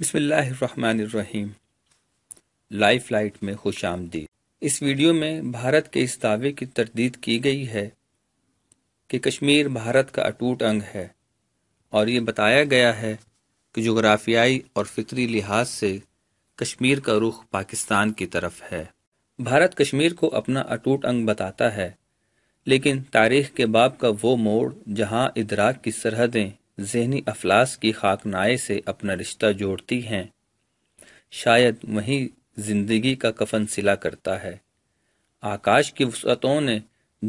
بسم اللہ الرحمن الرحیم لائف لائٹ میں خوش آمدید اس ویڈیو میں بھارت کے اس دعوے کی تردید کی گئی ہے کہ کشمیر بھارت کا اٹوٹ انگ ہے اور یہ بتایا گیا ہے کہ جغرافیائی اور فطری لحاظ سے کشمیر کا رخ پاکستان کی طرف ہے بھارت کشمیر کو اپنا اٹوٹ انگ بتاتا ہے لیکن تاریخ کے باب کا وہ موڑ جہاں ادراک کی سرحدیں ذہنی افلاس کی خاک نائے سے اپنا رشتہ جوڑتی ہیں شاید وہی زندگی کا کفن سلا کرتا ہے آکاش کی وسعتوں نے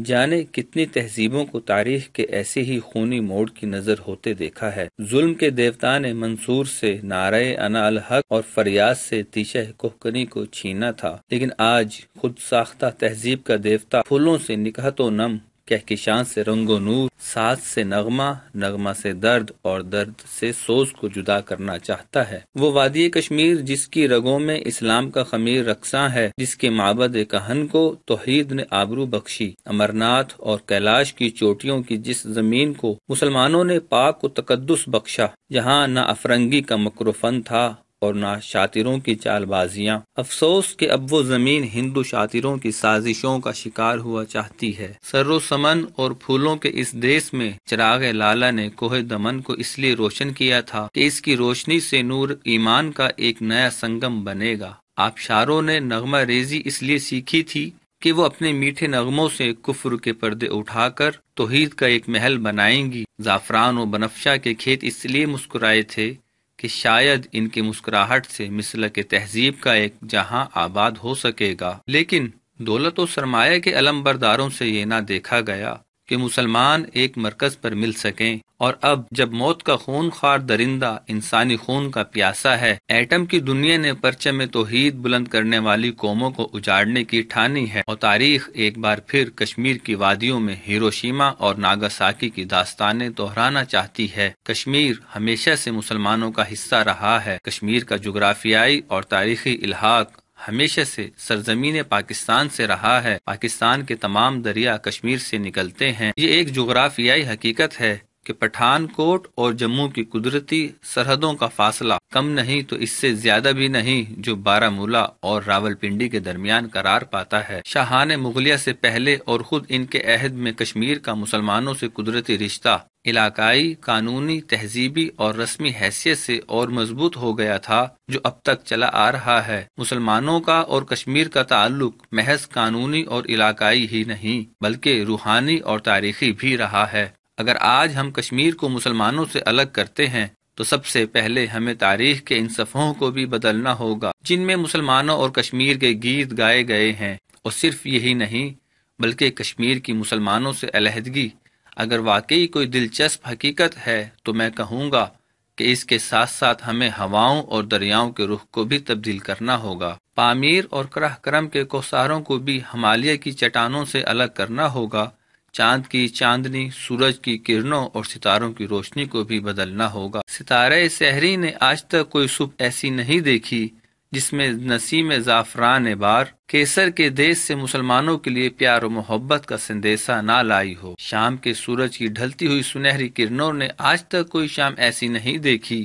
جانے کتنی تہذیبوں کو تاریخ کے ایسے ہی خونی موڑ کی نظر ہوتے دیکھا ہے ظلم کے دیوتا نے منصور سے انا الحق اور فریاد سے تیشہ کوہکنی کو چھینا تھا لیکن آج خود ساختہ تہذیب کا دیوتا پھولوں سے نکہت و نم کہکشان سے رنگ و نور ساتھ سے نغمہ نغمہ سے درد اور درد سے سوز کو جدا کرنا چاہتا ہے وہ وادی کشمیر جس کی رگوں میں اسلام کا خمیر رقصاں ہے جس کے معبد کہن کو توحید نے آبرو بخشی امرناتھ اور کیلاش کی چوٹیوں کی جس زمین کو مسلمانوں نے پاک کو تقدس بخشا جہاں نہ افرنگی کا مکروفن تھا اور نہ شاطروں کی چال بازیاں افسوس کہ اب وہ زمین ہندو شاطروں کی سازشوں کا شکار ہوا چاہتی ہے سر و سمن اور پھولوں کے اس دیس میں چراغ لالا نے کوہ دمن کو اس لیے روشن کیا تھا کہ اس کی روشنی سے نور ایمان کا ایک نیا سنگم بنے گا آبشاروں نے نغمہ ریزی اس لیے سیکھی تھی کہ وہ اپنے میٹھے نغموں سے کفر کے پردے اٹھا کر توحید کا ایک محل بنائیں گی زعفران و بنفشہ کے کھیت اس لیے مسکرائے تھے کہ شاید ان کی مسکراہٹ سے مثل کے تہذیب کا ایک جہاں آباد ہو سکے گا لیکن دولت و سرمایہ کے علم برداروں سے یہ نہ دیکھا گیا کہ مسلمان ایک مرکز پر مل سکیں اور اب جب موت کا خون خوار درندہ انسانی خون کا پیاسا ہے ایٹم کی دنیا نے پرچم میں توحید بلند کرنے والی قوموں کو اجاڑنے کی ٹھانی ہے اور تاریخ ایک بار پھر کشمیر کی وادیوں میں ہیروشیما اور ناگاساکی کی داستانیں دہرانا چاہتی ہے کشمیر ہمیشہ سے مسلمانوں کا حصہ رہا ہے کشمیر کا جغرافیائی اور تاریخی الحاق ہمیشہ سے سرزمین پاکستان سے رہا ہے پاکستان کے تمام دریا کشمیر سے نکلتے ہیں یہ ایک جغرافیائی حقیقت ہے کہ پٹھان کوٹ اور جموں کی قدرتی سرحدوں کا فاصلہ کم نہیں تو اس سے زیادہ بھی نہیں جو بارہ مولا اور راول پنڈی کے درمیان قرار پاتا ہے شاہان مغلیہ سے پہلے اور خود ان کے عہد میں کشمیر کا مسلمانوں سے قدرتی رشتہ علاقائی قانونی تہذیبی اور رسمی حیثیت سے اور مضبوط ہو گیا تھا جو اب تک چلا آ رہا ہے مسلمانوں کا اور کشمیر کا تعلق محض قانونی اور علاقائی ہی نہیں بلکہ روحانی اور تاریخی بھی رہا ہے اگر آج ہم کشمیر کو مسلمانوں سے الگ کرتے ہیں تو سب سے پہلے ہمیں تاریخ کے ان صفحوں کو بھی بدلنا ہوگا جن میں مسلمانوں اور کشمیر کے گیت گائے گئے ہیں اور صرف یہی نہیں بلکہ کشمیر کی مسلمانوں سے علیحدگی اگر واقعی کوئی دلچسپ حقیقت ہے تو میں کہوں گا کہ اس کے ساتھ ساتھ ہمیں ہواؤں اور دریاؤں کے رخ کو بھی تبدیل کرنا ہوگا پامیر اور کرہ کرم کے کوساروں کو بھی ہمالیہ کی چٹانوں سے الگ کرنا ہوگا چاند کی چاندنی سورج کی کرنوں اور ستاروں کی روشنی کو بھی بدلنا ہوگا ستارہ سحری نے آج تک کوئی صبح ایسی نہیں دیکھی جس میں نسیم زعفران بار کیسر کے دیس سے مسلمانوں کے لیے پیار و محبت کا سندیسہ نہ لائی ہو شام کے سورج کی ڈھلتی ہوئی سنہری کرنوں نے آج تک کوئی شام ایسی نہیں دیکھی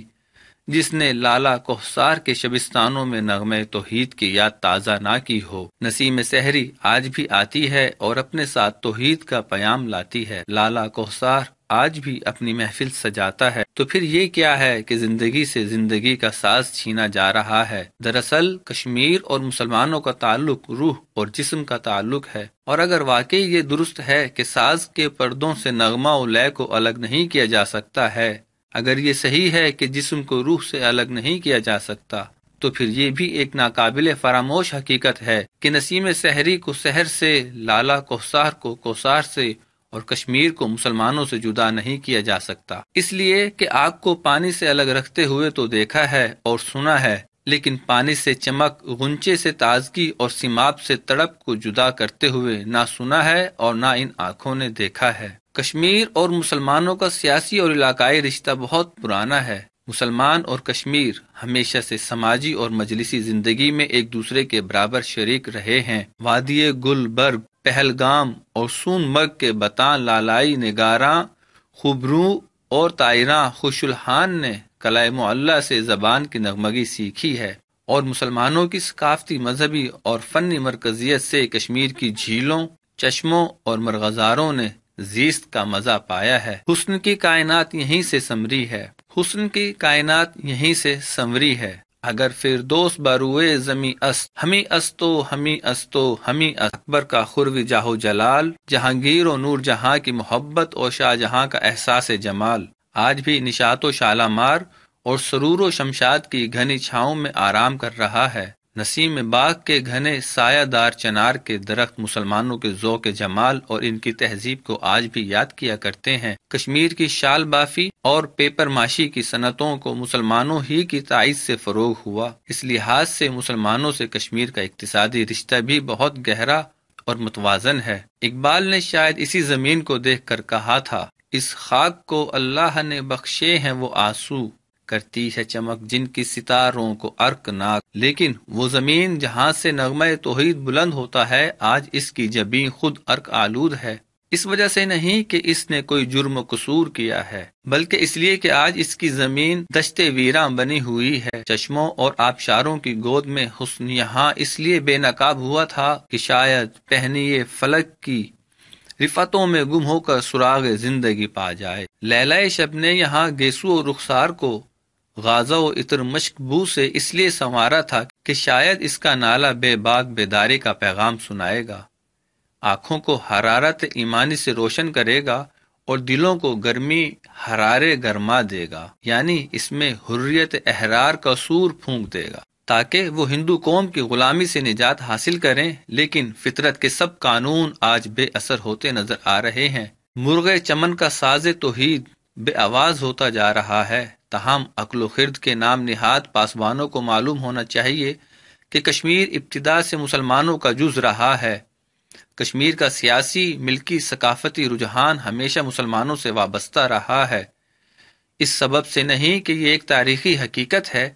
جس نے لالا کوہسار کے شبستانوں میں نغمے توحید کی یاد تازہ نہ کی ہو نسیم سحری آج بھی آتی ہے اور اپنے ساتھ توحید کا پیام لاتی ہے لالا کوہسار آج بھی اپنی محفل سجاتا ہے تو پھر یہ کیا ہے کہ زندگی سے زندگی کا ساز چھینا جا رہا ہے دراصل کشمیر اور مسلمانوں کا تعلق روح اور جسم کا تعلق ہے اور اگر واقعی یہ درست ہے کہ ساز کے پردوں سے نغمہ و لے کو الگ نہیں کیا جا سکتا ہے اگر یہ صحیح ہے کہ جسم کو روح سے الگ نہیں کیا جا سکتا تو پھر یہ بھی ایک ناقابل فراموش حقیقت ہے کہ نسیم سحری کو سحر سے لالا کوسار کو کوسار سے اور کشمیر کو مسلمانوں سے جدا نہیں کیا جا سکتا اس لیے کہ آگ کو پانی سے الگ رکھتے ہوئے تو دیکھا ہے اور سنا ہے لیکن پانی سے چمک غنچے سے تازگی اور سیماب سے تڑپ کو جدا کرتے ہوئے نہ سنا ہے اور نہ ان آنکھوں نے دیکھا ہے کشمیر اور مسلمانوں کا سیاسی اور علاقائی رشتہ بہت پرانا ہے مسلمان اور کشمیر ہمیشہ سے سماجی اور مجلسی زندگی میں ایک دوسرے کے برابر شریک رہے ہیں وادی گلبرگ پہلگام اور سون مرگ کے بتان لالائی نگاراں خبروں اور تائرہ خوش الحان نے کلائم اللہ سے زبان کی نغمگی سیکھی ہے اور مسلمانوں کی ثقافتی مذہبی اور فنی مرکزیت سے کشمیر کی جھیلوں چشموں اور مرغزاروں نے زیست کا مزہ پایا ہے حسن کی کائنات یہیں سے سمری ہے حسن کی کائنات یہیں سے سمری ہے اگر فردوس دوست بروے زمیں است ہمی استو ہمیں استو ہمیں اکبر کا خروی جاہو جلال جہانگیر و نور جہاں کی محبت اور شاہ جہاں کا احساس جمال آج بھی نشات و شالامار اور سرور و شمشاد کی گھنی چھاؤں میں آرام کر رہا ہے نسیم باغ کے گھنے سایہ دار چنار کے درخت مسلمانوں کے ذوق جمال اور ان کی تہذیب کو آج بھی یاد کیا کرتے ہیں کشمیر کی شال بافی اور پیپر ماشی کی صنعتوں کو مسلمانوں ہی کی تائز سے فروغ ہوا اس لحاظ سے مسلمانوں سے کشمیر کا اقتصادی رشتہ بھی بہت گہرا اور متوازن ہے اقبال نے شاید اسی زمین کو دیکھ کر کہا تھا اس خاک کو اللہ نے بخشے ہیں وہ آنسو کرتی ہے چمک جن کی ستاروں کو ارک ناک لیکن وہ زمین جہاں سے نغمہ توحید بلند ہوتا ہے آج اس کی جبیں خود ارک آلود ہے اس وجہ سے نہیں کہ اس نے کوئی جرم قصور کیا ہے بلکہ اس لیے کہ آج اس کی زمین ویران بنی ہوئی ہے چشموں اور آبشاروں کی گود میں حسن یہاں اس لیے بے نقاب ہوا تھا کہ شاید پہنیے فلک کی رفتوں میں گم ہو کر سراغ زندگی پا جائے لیلہ شب نے یہاں گیسو رخسار کو غازہ و مشک بو سے اس لیے سنوارا تھا کہ شاید اس کا نالا بے باغ بیداری کا پیغام سنائے گا آنکھوں کو حرارت ایمانی سے روشن کرے گا اور دلوں کو گرمی حرارے گرما دے گا یعنی اس میں حریت احرار کا سور پھونک دے گا تاکہ وہ ہندو قوم کی غلامی سے نجات حاصل کریں لیکن فطرت کے سب قانون آج بے اثر ہوتے نظر آ رہے ہیں مرغے چمن کا ساز توحید بے آواز ہوتا جا رہا ہے تاہم عقل و خرد کے نام نہاد پاسوانوں کو معلوم ہونا چاہیے کہ کشمیر ابتدا سے مسلمانوں کا جز رہا ہے کشمیر کا سیاسی ملکی ثقافتی رجحان ہمیشہ مسلمانوں سے وابستہ رہا ہے اس سبب سے نہیں کہ یہ ایک تاریخی حقیقت ہے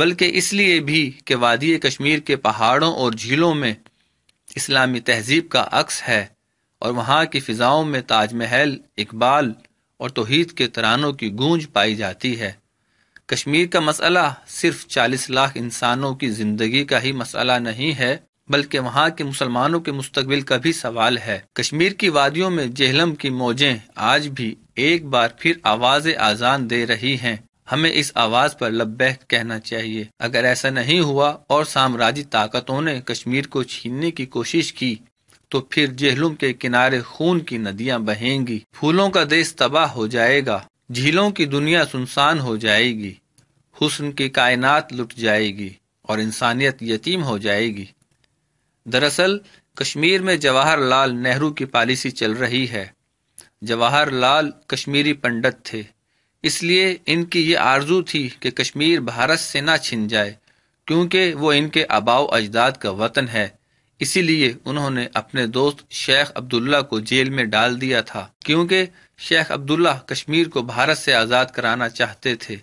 بلکہ اس لیے بھی کہ وادی کشمیر کے پہاڑوں اور جھیلوں میں اسلامی تہذیب کا عکس ہے اور وہاں کی فضاؤں میں تاج محل اقبال اور توحید کے ترانوں کی گونج پائی جاتی ہے کشمیر کا مسئلہ صرف چالیس لاکھ انسانوں کی زندگی کا ہی مسئلہ نہیں ہے بلکہ وہاں کے مسلمانوں کے مستقبل کا بھی سوال ہے کشمیر کی وادیوں میں جہلم کی موجیں آج بھی ایک بار پھر آواز آزان دے رہی ہیں ہمیں اس آواز پر لبہ کہنا چاہیے اگر ایسا نہیں ہوا اور سامراجی طاقتوں نے کشمیر کو چھیننے کی کوشش کی تو پھر جہلم کے کنارے خون کی ندیاں بہیں گی پھولوں کا دیس تباہ ہو جائے گا جھیلوں کی دنیا سنسان ہو جائے گی حسن کی کائنات لٹ جائے گی اور انسانیت یتیم ہو جائے گی دراصل کشمیر میں جواہر لال نہرو کی پالیسی چل رہی ہے جواہر لال کشمیری پنڈت تھے اس لیے ان کی یہ آرزو تھی کہ کشمیر بھارت سے نہ چھن جائے کیونکہ وہ ان کے آبا اجداد کا وطن ہے اسی لیے انہوں نے اپنے دوست شیخ عبداللہ کو جیل میں ڈال دیا تھا کیونکہ شیخ عبداللہ کشمیر کو بھارت سے آزاد کرانا چاہتے تھے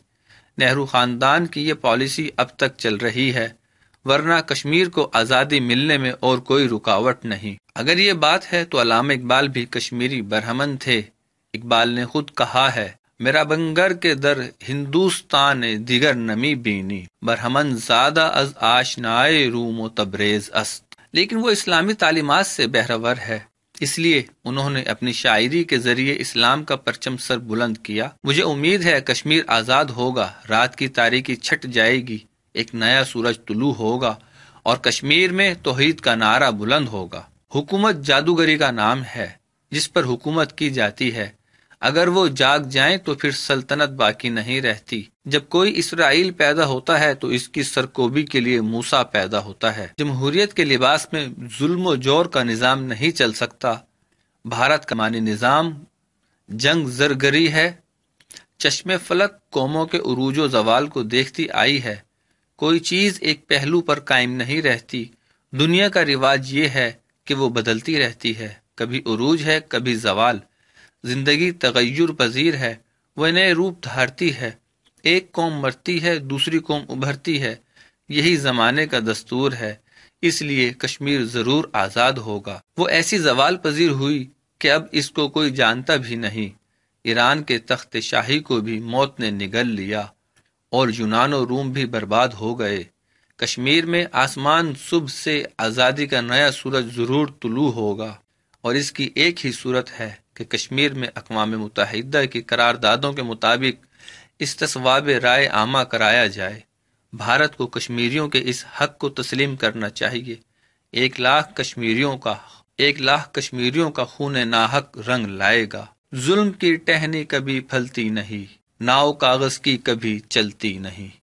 نہرو خاندان کی یہ پالیسی اب تک چل رہی ہے ورنہ کشمیر کو آزادی ملنے میں اور کوئی رکاوٹ نہیں اگر یہ بات ہے تو علام اقبال بھی کشمیری برہمن تھے اقبال نے خود کہا ہے میرا بنگر کے در ہندوستان دیگر نمی بینی برہمن زیادہ از آشنائے روم و تبریز است لیکن وہ اسلامی تعلیمات سے بہرور ہے اس لیے انہوں نے اپنی شاعری کے ذریعے اسلام کا پرچم سر بلند کیا مجھے امید ہے کشمیر آزاد ہوگا رات کی تاریخی چھٹ جائے گی ایک نیا سورج طلوع ہوگا اور کشمیر میں توحید کا نعرہ بلند ہوگا حکومت جادوگری کا نام ہے جس پر حکومت کی جاتی ہے اگر وہ جاگ جائیں تو پھر سلطنت باقی نہیں رہتی جب کوئی اسرائیل پیدا ہوتا ہے تو اس کی سرکوبی کے لیے موسا پیدا ہوتا ہے جمہوریت کے لباس میں ظلم و جور کا نظام نہیں چل سکتا بھارت کا معنی نظام جنگ زرگری ہے چشم فلک قوموں کے عروج و زوال کو دیکھتی آئی ہے کوئی چیز ایک پہلو پر قائم نہیں رہتی دنیا کا رواج یہ ہے کہ وہ بدلتی رہتی ہے کبھی عروج ہے کبھی زوال زندگی تغیر پذیر ہے وہ نئے روپ دھارتی ہے ایک قوم مرتی ہے دوسری قوم ابھرتی ہے یہی زمانے کا دستور ہے اس لیے کشمیر ضرور آزاد ہوگا وہ ایسی زوال پذیر ہوئی کہ اب اس کو کوئی جانتا بھی نہیں ایران کے تخت شاہی کو بھی موت نے نگل لیا اور یونان و روم بھی برباد ہو گئے کشمیر میں آسمان صبح سے آزادی کا نیا سورج ضرور طلوع ہوگا اور اس کی ایک ہی صورت ہے کہ کشمیر میں اقوام متحدہ کی قراردادوں کے مطابق استصواب رائے عامہ کرایا جائے بھارت کو کشمیریوں کے اس حق کو تسلیم کرنا چاہیے ایک لاکھ کشمیریوں کا ایک لاکھ کشمیریوں کا خون ناحق رنگ لائے گا ظلم کی ٹہنی کبھی پھلتی نہیں ناؤ کاغذ کی کبھی چلتی نہیں